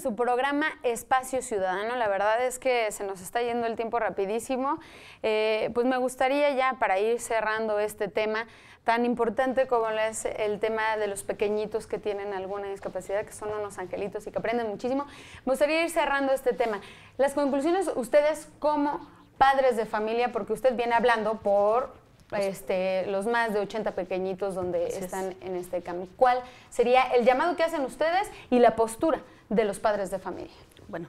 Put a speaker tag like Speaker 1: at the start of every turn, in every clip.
Speaker 1: su programa Espacio Ciudadano. La verdad es que se nos está yendo el tiempo rapidísimo. Eh, pues me gustaría ya para ir cerrando este tema tan importante como es el tema de los pequeñitos que tienen alguna discapacidad, que son unos angelitos y que aprenden muchísimo. Me gustaría ir cerrando este tema. Las conclusiones, ustedes como padres de familia, porque usted viene hablando por este, los más de 80 pequeñitos donde están en este camino, ¿Cuál sería el llamado que hacen ustedes y la postura? de los padres de familia. Bueno,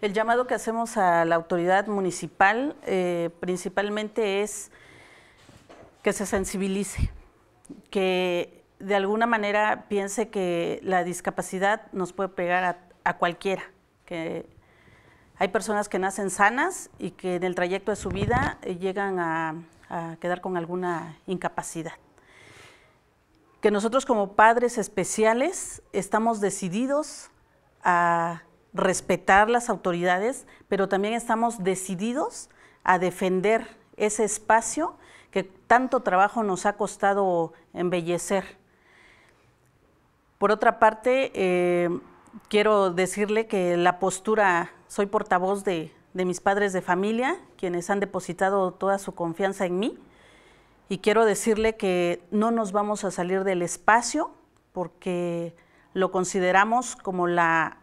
Speaker 2: el llamado que hacemos a la autoridad municipal eh, principalmente es que se sensibilice, que de alguna manera piense que la discapacidad nos puede pegar a, cualquiera, que hay personas que nacen sanas y que en el trayecto de su vida eh, llegan a, a quedar con alguna incapacidad. Que nosotros como padres especiales estamos decididos a respetar las autoridades, pero también estamos decididos a defender ese espacio que tanto trabajo nos ha costado embellecer. Por otra parte, eh, quiero decirle que la postura, soy portavoz de mis padres de familia, quienes han depositado toda su confianza en mí, y quiero decirle que no nos vamos a salir del espacio porque lo consideramos como la,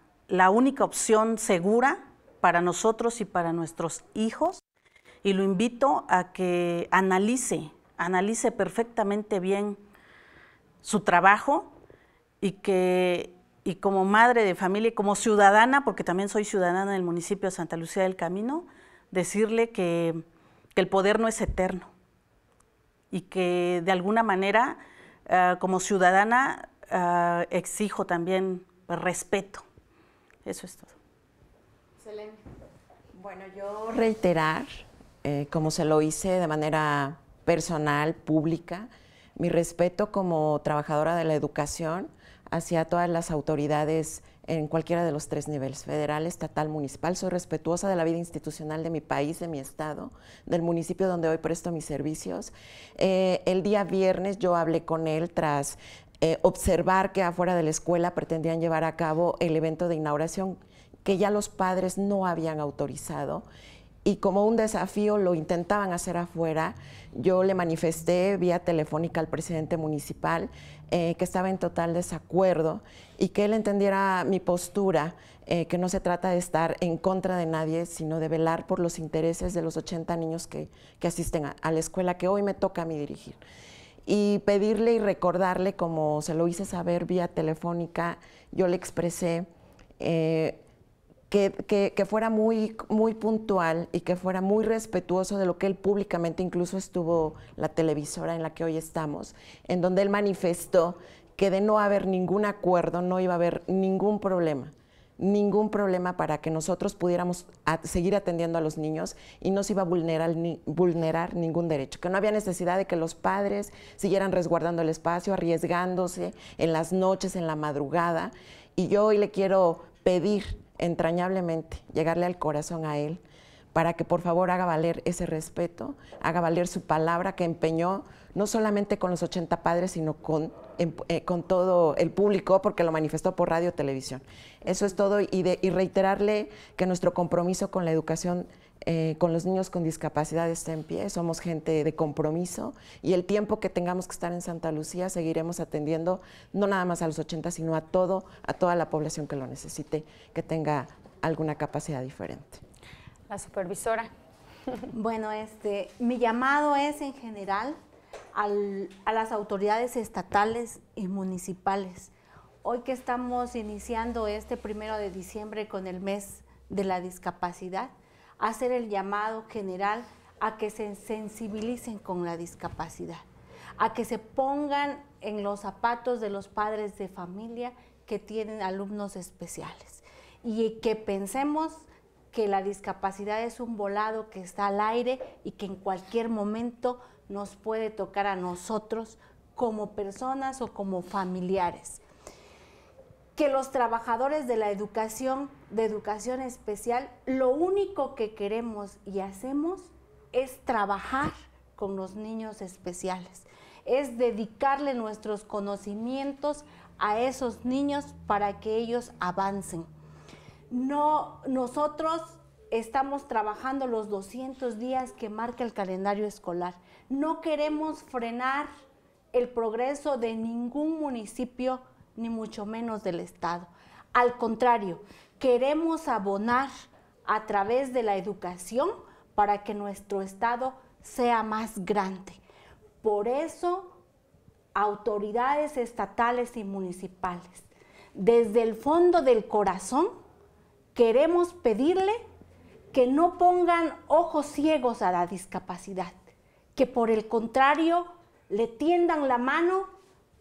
Speaker 2: única opción segura para nosotros y para nuestros hijos y lo invito a que analice, analice perfectamente bien su trabajo y que y como madre de familia y como ciudadana, porque también soy ciudadana del municipio de Santa Lucía del Camino, decirle que, el poder no es eterno y que de alguna manera, eh, como ciudadana, Ah,
Speaker 3: exijo también respeto. Eso es todo. Excelente. Bueno, yo reiterar, eh, como se lo hice de manera personal, pública, mi respeto como trabajadora de la educación hacia todas las autoridades en cualquiera de los tres niveles, federal, estatal, municipal. Soy respetuosa de la vida institucional de mi país, de mi estado, del municipio donde hoy presto mis servicios. Eh, el día viernes yo hablé con él tras eh, observar que afuera de la escuela pretendían llevar a cabo el evento de inauguración que ya los padres no habían autorizado y como un desafío lo intentaban hacer afuera. Yo le manifesté vía telefónica al presidente municipal eh, que estaba en total desacuerdo y que él entendiera mi postura, eh, que no se trata de estar en contra de nadie, sino de velar por los intereses de los 80 niños que, asisten a, a la escuela que hoy me toca a mí dirigir y pedirle y recordarle, como se lo hice saber vía telefónica, yo le expresé eh, que, que, fuera muy, muy puntual y que fuera muy respetuoso de lo que él públicamente, incluso estuvo la televisora en la que hoy estamos, en donde él manifestó que de no haber ningún acuerdo no iba a haber ningún problema ningún problema para que nosotros pudiéramos seguir atendiendo a los niños y no se iba a vulnerar, vulnerar ningún derecho, que no había necesidad de que los padres siguieran resguardando el espacio, arriesgándose en las noches, en la madrugada. Y yo hoy le quiero pedir entrañablemente, llegarle al corazón a él, para que por favor haga valer ese respeto, haga valer su palabra que empeñó no solamente con los 80 padres, sino con eh, con todo el público porque lo manifestó por radio televisión. Eso es todo y, de, reiterarle que nuestro compromiso con la educación eh, con los niños con discapacidad está en pie, somos gente de compromiso y el tiempo que tengamos que estar en Santa Lucía seguiremos atendiendo no nada más a los 80, sino a todo, a toda la población que lo necesite, que tenga alguna capacidad diferente.
Speaker 4: La supervisora. Bueno, este, mi llamado es en general a las autoridades estatales y municipales. Hoy que estamos iniciando este primero de diciembre con el mes de la discapacidad, hacer el llamado general a que se sensibilicen con la discapacidad, a que se pongan en los zapatos de los padres de familia que tienen alumnos especiales y que pensemos que la discapacidad es un volado que está al aire y que en cualquier momento nos puede tocar a nosotros como personas o como familiares. Que los trabajadores de la educación, de educación especial, lo único que queremos y hacemos es trabajar con los niños especiales, es dedicarle nuestros conocimientos a esos niños para que ellos avancen. No, nosotros estamos trabajando los 200 días que marca el calendario escolar. No queremos frenar el progreso de ningún municipio, ni mucho menos del Estado. Al contrario, queremos abonar a través de la educación para que nuestro Estado sea más grande. Por eso, autoridades estatales y municipales, desde el fondo del corazón, queremos pedirle que no pongan ojos ciegos a la discapacidad, que por el contrario le tiendan la mano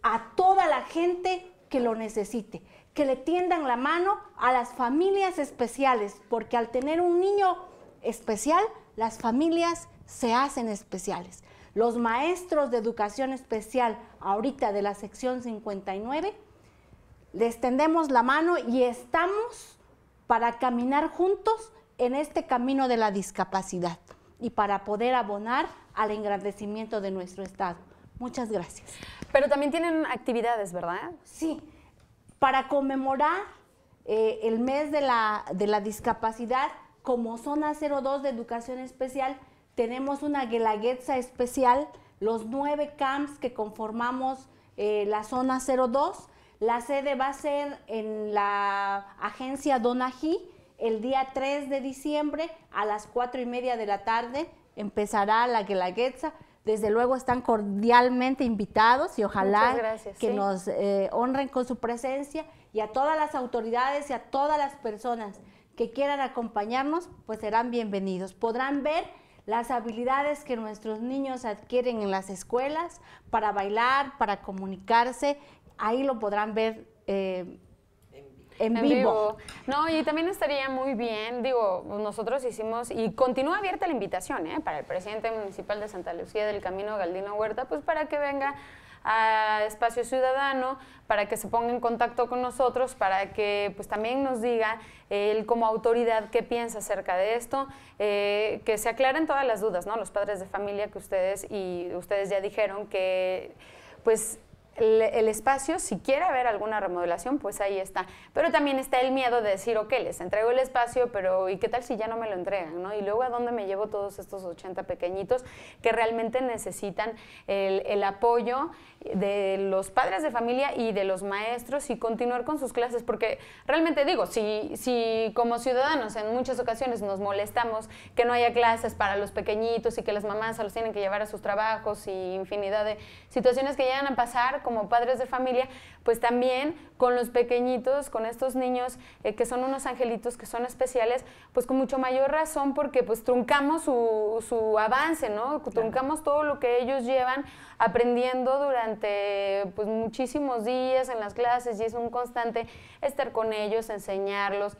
Speaker 4: a toda la gente que lo necesite, que le tiendan la mano a las familias especiales, porque al tener un niño especial, las familias se hacen especiales. Los maestros de educación especial, ahorita de la sección 59, les tendemos la mano y estamos para caminar juntos en este camino de la discapacidad y para poder abonar al engrandecimiento de nuestro Estado. Muchas gracias. Pero también tienen actividades, ¿verdad? Sí. Para conmemorar eh, el mes de la, discapacidad, como zona 02 de educación especial, tenemos una guelaguetza especial, los nueve camps que conformamos eh, la zona 02. La sede va a ser en la agencia Donají, el día 3 de diciembre a las 4 y media de la tarde empezará la Guelaguetza. Desde luego están cordialmente invitados y ojalá que nos eh, honren con su presencia y a todas las autoridades y a todas las personas que quieran acompañarnos, pues serán bienvenidos. Podrán ver las habilidades que nuestros niños adquieren en las escuelas para bailar, para comunicarse, ahí lo podrán ver eh, en, vivo.
Speaker 1: No, y también estaría muy bien, digo, nosotros hicimos, y continúa abierta la invitación, ¿eh? Para el presidente municipal de Santa Lucía del Camino, Galdino Huerta, pues para que venga a Espacio Ciudadano para que se ponga en contacto con nosotros, para que pues también nos diga él como autoridad qué piensa acerca de esto, eh, que se aclaren todas las dudas, ¿no? Los padres de familia que ustedes y ustedes ya dijeron que pues el, espacio, si quiere haber alguna remodelación, pues ahí está. Pero también está el miedo de decir, ok, les entrego el espacio, pero ¿y qué tal si ya no me lo entregan? ¿no? Y luego, ¿a dónde me llevo todos estos 80 pequeñitos que realmente necesitan el, apoyo de los padres de familia y de los maestros y continuar con sus clases? Porque realmente digo, si, si como ciudadanos en muchas ocasiones nos molestamos que no haya clases para los pequeñitos y que las mamás se los tienen que llevar a sus trabajos y infinidad de situaciones que llegan a pasar, como padres de familia, pues también con los pequeñitos, con estos niños eh, que son unos angelitos, que son especiales, pues con mucho mayor razón porque pues truncamos su, avance, ¿no? Truncamos todo lo que ellos llevan aprendiendo durante pues muchísimos días en las clases y es un constante estar con ellos, enseñarlos,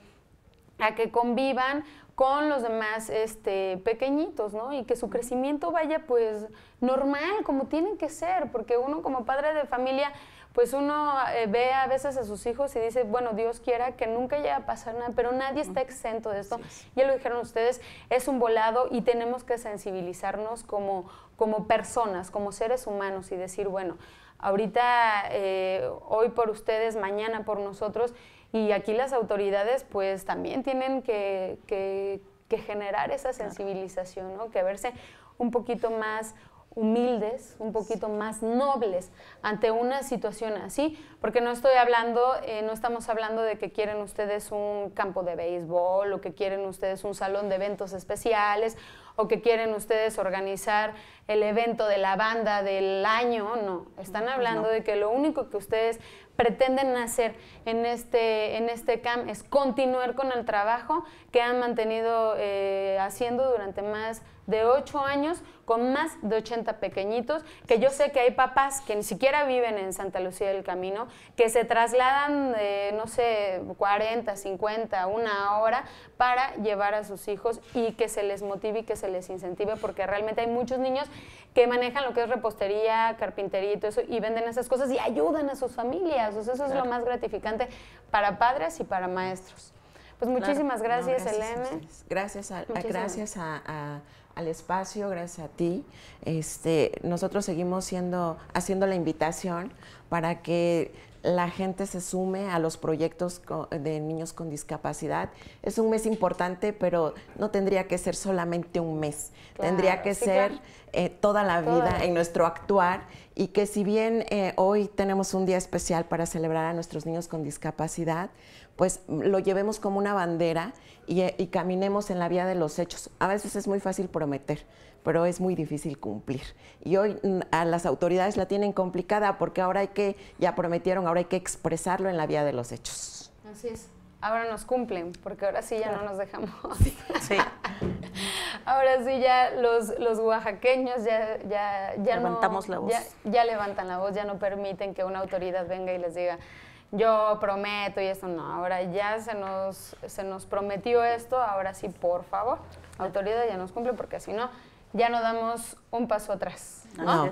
Speaker 1: a que convivan con los demás este, pequeñitos, ¿no? Y que su crecimiento vaya pues normal, como tienen que ser, porque uno como padre de familia, pues uno eh, ve a veces a sus hijos y dice, bueno, Dios quiera que nunca llegue a pasar nada, pero nadie está exento de esto. Ya lo dijeron ustedes, es un volado y tenemos que sensibilizarnos como, como personas, como seres humanos y decir, bueno, ahorita, eh, hoy por ustedes, mañana por nosotros, y aquí las autoridades pues también tienen que, que, generar esa sensibilización, ¿no? que verse un poquito más humildes, un poquito más nobles ante una situación así, porque no estoy hablando, eh, no estamos hablando de que quieren ustedes un campo de béisbol o que quieren ustedes un salón de eventos especiales o que quieren ustedes organizar el evento de la banda del año, no, están pues hablando de que lo único que ustedes pretenden hacer en este, en este CAM es continuar con el trabajo que han mantenido eh, haciendo durante más de 8 años con más de 80 pequeñitos, que yo sé que hay papás que ni siquiera viven en Santa Lucía del Camino, que se trasladan de, no sé, 40, 50, una hora para llevar a sus hijos y que se les motive y que se les incentive, porque realmente hay muchos niños que manejan lo que es repostería, carpintería y todo eso, y venden esas cosas y ayudan a sus familias. eso es lo más gratificante para padres y para maestros. Pues muchísimas gracias, gracias, Elena.
Speaker 3: gracias gracias a al espacio, gracias a ti. Este, nosotros seguimos siendo, haciendo la invitación para que la gente se sume a los proyectos de niños con discapacidad. Es un mes importante, pero no tendría que ser solamente un mes. tendría que ser eh, toda la vida en nuestro actuar y que si bien eh, hoy tenemos un día especial para celebrar a nuestros niños con discapacidad, pues lo llevemos como una bandera y, eh, y caminemos en la vía de los hechos. A veces es muy fácil por pero es muy difícil cumplir. Y hoy mm, a las autoridades la tienen complicada porque ahora hay que, ya prometieron, ahora hay que expresarlo en la vía de los hechos.
Speaker 1: Así es. Ahora nos cumplen, porque ahora sí ya no nos dejamos. Sí. ahora sí ya los, los oaxaqueños ya, ya, ya levantamos la voz. ya levantan la voz, ya no permiten que una autoridad venga y les diga, yo prometo y eso, no, ahora ya se nos, se nos prometió esto, ahora sí, por favor, autoridad ya nos cumple, porque si no, ya no damos un paso atrás. ¿no?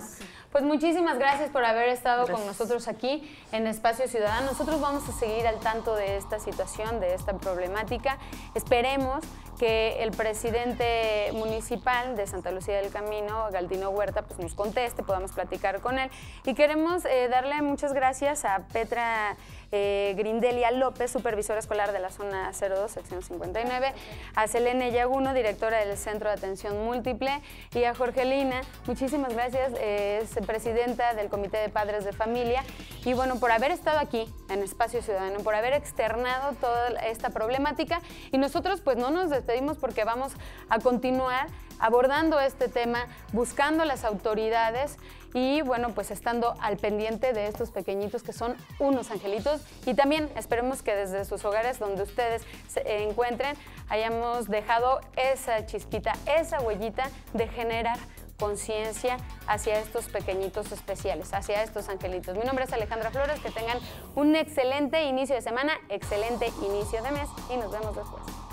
Speaker 1: Pues muchísimas gracias por haber estado con nosotros aquí en Espacio Ciudadano. Nosotros vamos a seguir al tanto de esta situación, de esta problemática. Esperemos que el presidente municipal de Santa Lucía del Camino, Galdino Huerta, pues nos conteste, podamos platicar con él. Y queremos eh, darle muchas gracias a Petra eh, Grindelia López, supervisora escolar de la zona 02, sección 59, a Selene Yaguno, directora del Centro de Atención Múltiple, y a Jorgelina. Muchísimas gracias. Eh, presidenta del Comité de Padres de Familia, y bueno, por haber estado aquí en Espacio Ciudadano, por haber externado toda esta problemática. Y nosotros pues no nos despedimos porque vamos a continuar abordando este tema, buscando las autoridades y bueno, pues estando al pendiente de estos pequeñitos que son unos angelitos y también esperemos que desde sus hogares donde ustedes se encuentren hayamos dejado esa chisquita, esa huellita de generar conciencia hacia estos pequeñitos especiales, hacia estos angelitos. Mi nombre es Alejandra Flores, que tengan un excelente inicio de semana, excelente inicio de mes y nos vemos después.